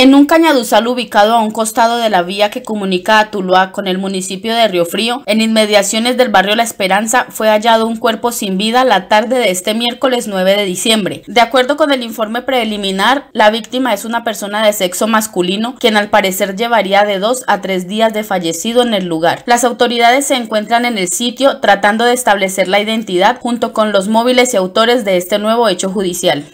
En un cañaduzal ubicado a un costado de la vía que comunica a Tuluá con el municipio de Río Frío, en inmediaciones del barrio La Esperanza, fue hallado un cuerpo sin vida la tarde de este miércoles 9 de diciembre. De acuerdo con el informe preliminar, la víctima es una persona de sexo masculino, quien al parecer llevaría de dos a tres días de fallecido en el lugar. Las autoridades se encuentran en el sitio tratando de establecer la identidad junto con los móviles y autores de este nuevo hecho judicial.